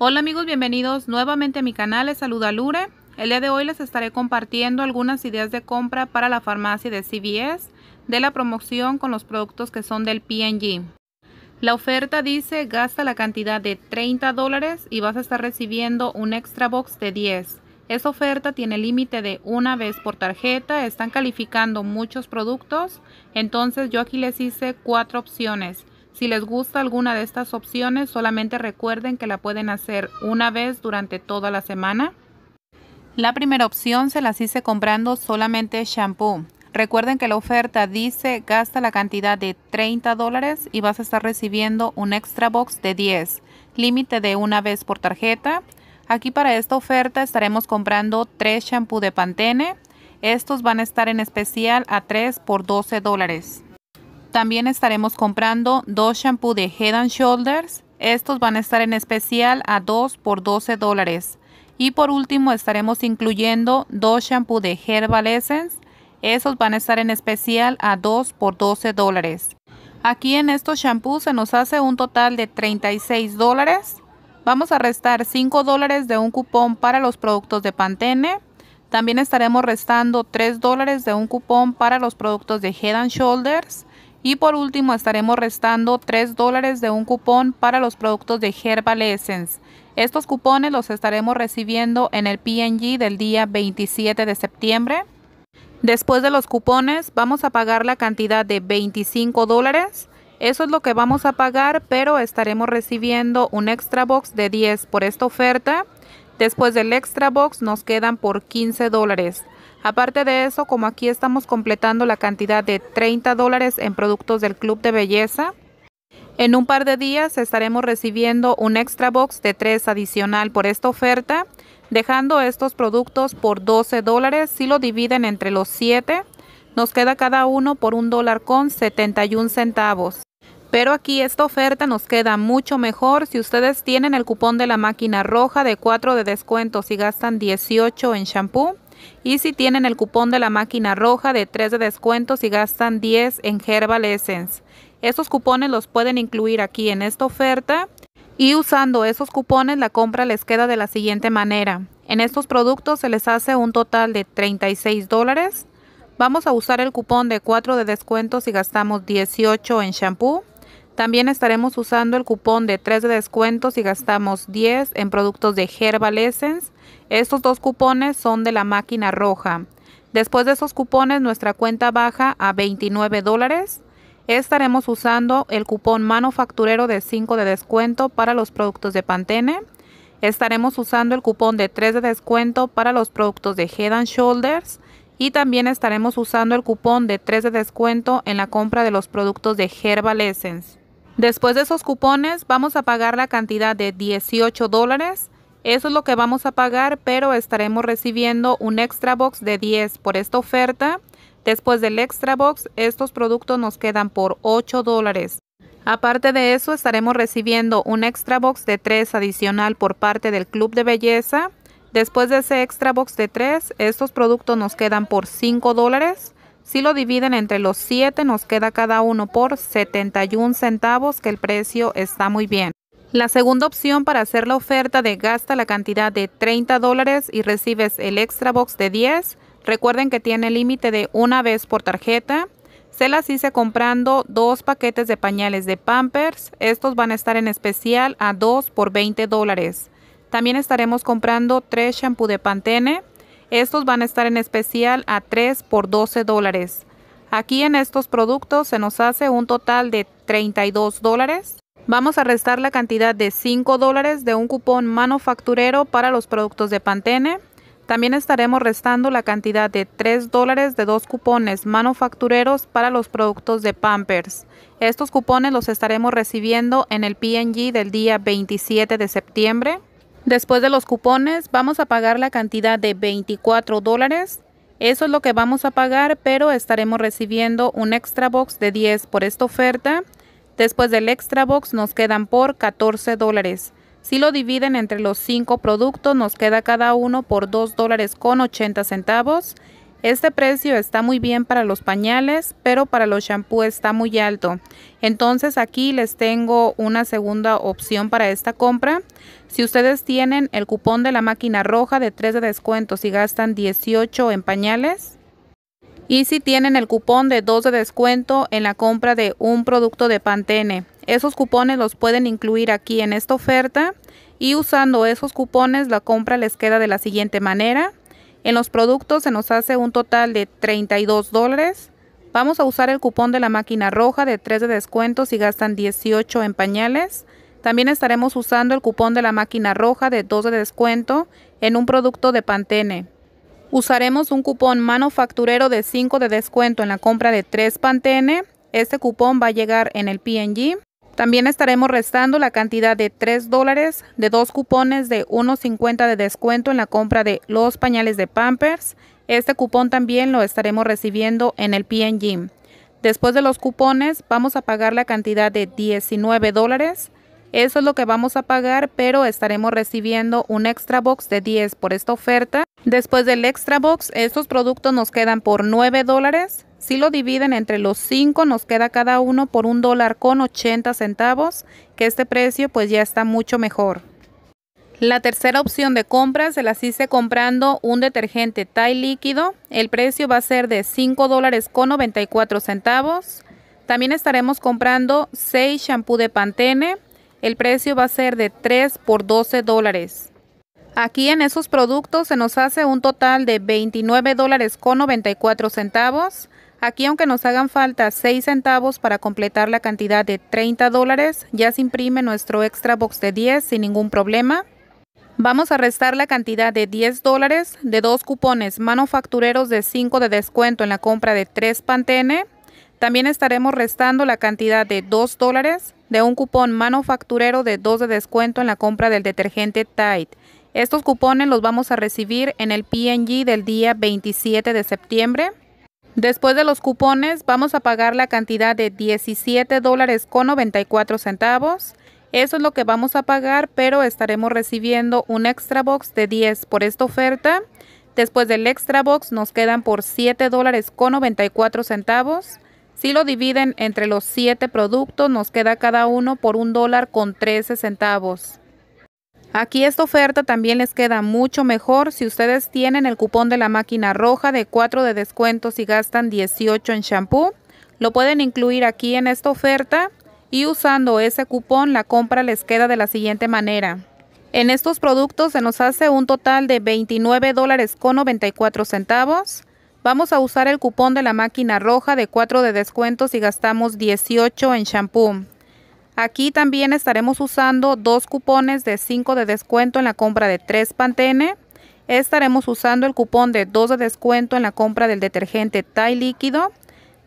Hola amigos, bienvenidos nuevamente a mi canal, les saluda Lure. El día de hoy les estaré compartiendo algunas ideas de compra para la farmacia de CVS de la promoción con los productos que son del P&G. La oferta dice gasta la cantidad de 30 dólares y vas a estar recibiendo un extra box de 10. Esa oferta tiene límite de una vez por tarjeta, están calificando muchos productos, entonces yo aquí les hice cuatro opciones si les gusta alguna de estas opciones, solamente recuerden que la pueden hacer una vez durante toda la semana. La primera opción se las hice comprando solamente shampoo. Recuerden que la oferta dice gasta la cantidad de 30 dólares y vas a estar recibiendo un extra box de 10, límite de una vez por tarjeta. Aquí para esta oferta estaremos comprando 3 shampoos de Pantene. Estos van a estar en especial a 3 por 12 dólares. También estaremos comprando dos shampoos de Head and Shoulders. Estos van a estar en especial a 2 por 12 dólares. Y por último estaremos incluyendo dos shampoos de Herbal Essence. Esos van a estar en especial a 2 por 12 dólares. Aquí en estos shampoos se nos hace un total de 36 dólares. Vamos a restar 5 dólares de un cupón para los productos de Pantene. También estaremos restando 3 dólares de un cupón para los productos de Head and Shoulders. Y por último estaremos restando 3 dólares de un cupón para los productos de Herbal Essence. Estos cupones los estaremos recibiendo en el PNG del día 27 de septiembre. Después de los cupones vamos a pagar la cantidad de 25 dólares. Eso es lo que vamos a pagar, pero estaremos recibiendo un extra box de 10 por esta oferta. Después del extra box nos quedan por 15 dólares. Aparte de eso, como aquí estamos completando la cantidad de 30 dólares en productos del club de belleza, en un par de días estaremos recibiendo un extra box de 3 adicional por esta oferta, dejando estos productos por 12 dólares. Si lo dividen entre los 7, nos queda cada uno por un dólar con 71 centavos pero aquí esta oferta nos queda mucho mejor si ustedes tienen el cupón de la máquina roja de 4 de descuento si gastan 18 en shampoo y si tienen el cupón de la máquina roja de 3 de descuento si gastan 10 en Herbal Essence. Estos cupones los pueden incluir aquí en esta oferta y usando esos cupones la compra les queda de la siguiente manera. En estos productos se les hace un total de 36 dólares. Vamos a usar el cupón de 4 de descuento si gastamos 18 en shampoo también estaremos usando el cupón de 3 de descuento si gastamos 10 en productos de Herbal Essence. Estos dos cupones son de la máquina roja. Después de esos cupones nuestra cuenta baja a 29 dólares. Estaremos usando el cupón manufacturero de 5 de descuento para los productos de Pantene. Estaremos usando el cupón de 3 de descuento para los productos de Head and Shoulders y también estaremos usando el cupón de 3 de descuento en la compra de los productos de Herbal Essence. Después de esos cupones vamos a pagar la cantidad de 18 dólares. Eso es lo que vamos a pagar, pero estaremos recibiendo un extra box de 10 por esta oferta. Después del extra box, estos productos nos quedan por 8 dólares. Aparte de eso, estaremos recibiendo un extra box de 3 adicional por parte del Club de Belleza. Después de ese extra box de 3, estos productos nos quedan por 5 dólares. Si lo dividen entre los 7, nos queda cada uno por 71 centavos, que el precio está muy bien. La segunda opción para hacer la oferta de gasta la cantidad de 30 dólares y recibes el extra box de 10. Recuerden que tiene límite de una vez por tarjeta. Se las hice comprando dos paquetes de pañales de Pampers. Estos van a estar en especial a 2 por 20 dólares. También estaremos comprando tres shampoos de Pantene. Estos van a estar en especial a 3 por 12 dólares. Aquí en estos productos se nos hace un total de 32 dólares. Vamos a restar la cantidad de 5 dólares de un cupón manufacturero para los productos de Pantene. También estaremos restando la cantidad de 3 dólares de dos cupones manufactureros para los productos de Pampers. Estos cupones los estaremos recibiendo en el PNG del día 27 de septiembre. Después de los cupones vamos a pagar la cantidad de 24 dólares. Eso es lo que vamos a pagar, pero estaremos recibiendo un extra box de 10 por esta oferta. Después del extra box nos quedan por 14 dólares. Si lo dividen entre los 5 productos nos queda cada uno por 2 dólares con 80 centavos. Este precio está muy bien para los pañales, pero para los shampoos está muy alto. Entonces aquí les tengo una segunda opción para esta compra. Si ustedes tienen el cupón de la máquina roja de 3 de descuento si gastan 18 en pañales. Y si tienen el cupón de 2 de descuento en la compra de un producto de Pantene. Esos cupones los pueden incluir aquí en esta oferta. Y usando esos cupones la compra les queda de la siguiente manera. En los productos se nos hace un total de 32 dólares. Vamos a usar el cupón de la máquina roja de 3 de descuento si gastan 18 en pañales. También estaremos usando el cupón de la máquina roja de 2 de descuento en un producto de Pantene. Usaremos un cupón manufacturero de 5 de descuento en la compra de 3 Pantene. Este cupón va a llegar en el PNG. También estaremos restando la cantidad de 3 dólares de dos cupones de 1.50 de descuento en la compra de los pañales de Pampers. Este cupón también lo estaremos recibiendo en el PNG. Después de los cupones vamos a pagar la cantidad de 19 dólares eso es lo que vamos a pagar, pero estaremos recibiendo un extra box de 10 por esta oferta. Después del extra box, estos productos nos quedan por 9 dólares. Si lo dividen entre los 5, nos queda cada uno por un dólar con 80 centavos, que este precio pues ya está mucho mejor. La tercera opción de compra se las hice comprando un detergente Thai líquido. El precio va a ser de 5 dólares con 94 centavos. También estaremos comprando 6 shampoo de Pantene. El precio va a ser de 3 por 12 dólares. Aquí en esos productos se nos hace un total de 29 dólares con 94 centavos. Aquí aunque nos hagan falta 6 centavos para completar la cantidad de 30 dólares, ya se imprime nuestro extra box de 10 sin ningún problema. Vamos a restar la cantidad de 10 dólares de dos cupones manufactureros de 5 de descuento en la compra de 3 Pantene. También estaremos restando la cantidad de 2 dólares de un cupón manufacturero de 2 de descuento en la compra del detergente Tide. Estos cupones los vamos a recibir en el PNG del día 27 de septiembre. Después de los cupones vamos a pagar la cantidad de 17 dólares con 94 centavos. Eso es lo que vamos a pagar, pero estaremos recibiendo un extra box de 10 por esta oferta. Después del extra box nos quedan por 7 dólares con 94 centavos. Si lo dividen entre los siete productos, nos queda cada uno por un dólar con 13 centavos. Aquí esta oferta también les queda mucho mejor si ustedes tienen el cupón de la máquina roja de 4 de descuento si gastan 18 en shampoo. Lo pueden incluir aquí en esta oferta y usando ese cupón la compra les queda de la siguiente manera. En estos productos se nos hace un total de $29 con 94 centavos. Vamos a usar el cupón de la máquina roja de 4 de descuento si gastamos 18 en shampoo. Aquí también estaremos usando dos cupones de 5 de descuento en la compra de 3 Pantene. Estaremos usando el cupón de 2 de descuento en la compra del detergente Thai líquido.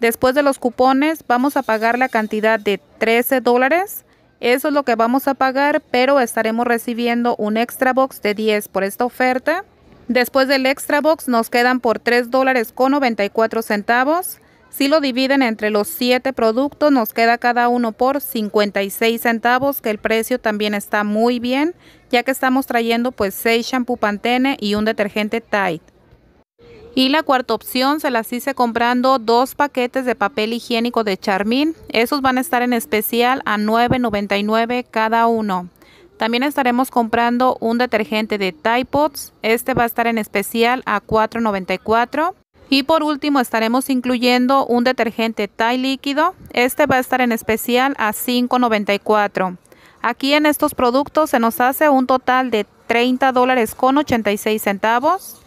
Después de los cupones vamos a pagar la cantidad de 13 dólares. Eso es lo que vamos a pagar, pero estaremos recibiendo un extra box de 10 por esta oferta. Después del extra box nos quedan por 3 dólares con 94 centavos. Si lo dividen entre los 7 productos nos queda cada uno por 56 centavos que el precio también está muy bien ya que estamos trayendo pues 6 shampoo Pantene y un detergente Tide. Y la cuarta opción se las hice comprando dos paquetes de papel higiénico de Charmin. Esos van a estar en especial a $9.99 cada uno. También estaremos comprando un detergente de Tide Pods. Este va a estar en especial a $4.94. Y por último estaremos incluyendo un detergente Tide líquido. Este va a estar en especial a $5.94. Aquí en estos productos se nos hace un total de 30 dólares con 86 centavos.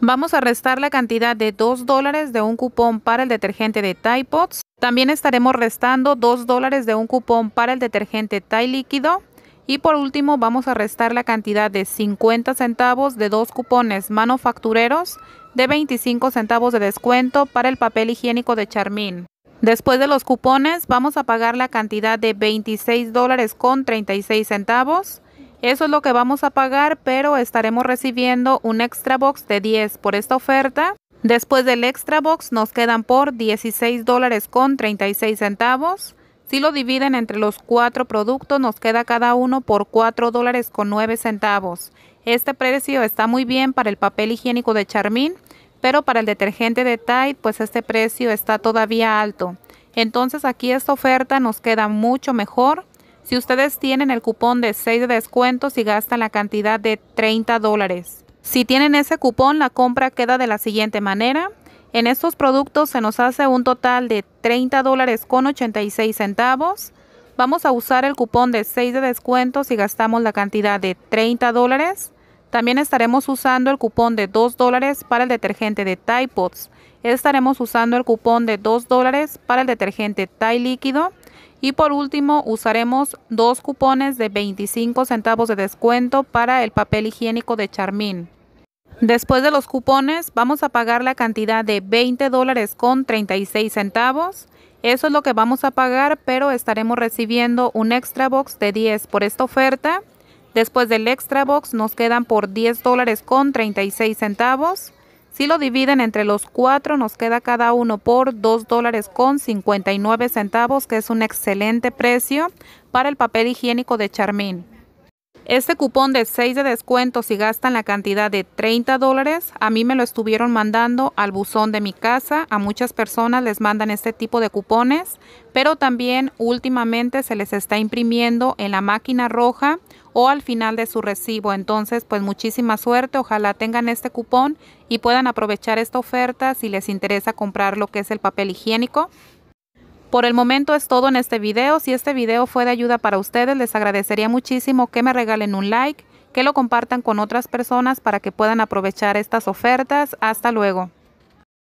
Vamos a restar la cantidad de 2 dólares de un cupón para el detergente de Tide Pods. También estaremos restando 2 dólares de un cupón para el detergente Tide líquido. Y por último, vamos a restar la cantidad de 50 centavos de dos cupones manufactureros de 25 centavos de descuento para el papel higiénico de Charmin. Después de los cupones, vamos a pagar la cantidad de 26 dólares con 36 centavos. Eso es lo que vamos a pagar, pero estaremos recibiendo un extra box de 10 por esta oferta. Después del extra box nos quedan por 16 dólares con 36 centavos. Si lo dividen entre los cuatro productos, nos queda cada uno por 4 dólares con 9 centavos. Este precio está muy bien para el papel higiénico de Charmin, pero para el detergente de Tide, pues este precio está todavía alto. Entonces aquí esta oferta nos queda mucho mejor. Si ustedes tienen el cupón de 6 de descuento, y gastan la cantidad de 30 dólares. Si tienen ese cupón, la compra queda de la siguiente manera. En estos productos se nos hace un total de 30 dólares con 86 centavos. Vamos a usar el cupón de 6 de descuento si gastamos la cantidad de 30 dólares. También estaremos usando el cupón de 2 dólares para el detergente de Tide Pods. Estaremos usando el cupón de 2 dólares para el detergente Tide líquido. Y por último usaremos dos cupones de 25 centavos de descuento para el papel higiénico de Charmin. Después de los cupones, vamos a pagar la cantidad de 20 dólares con 36 centavos. Eso es lo que vamos a pagar, pero estaremos recibiendo un extra box de 10 por esta oferta. Después del extra box nos quedan por 10 dólares con 36 centavos. Si lo dividen entre los cuatro, nos queda cada uno por 2 dólares con 59 centavos, que es un excelente precio para el papel higiénico de Charmin. Este cupón de 6 de descuento, si gastan la cantidad de 30 dólares, a mí me lo estuvieron mandando al buzón de mi casa. A muchas personas les mandan este tipo de cupones, pero también últimamente se les está imprimiendo en la máquina roja o al final de su recibo. Entonces, pues muchísima suerte. Ojalá tengan este cupón y puedan aprovechar esta oferta si les interesa comprar lo que es el papel higiénico por el momento es todo en este video. Si este video fue de ayuda para ustedes, les agradecería muchísimo que me regalen un like, que lo compartan con otras personas para que puedan aprovechar estas ofertas. Hasta luego.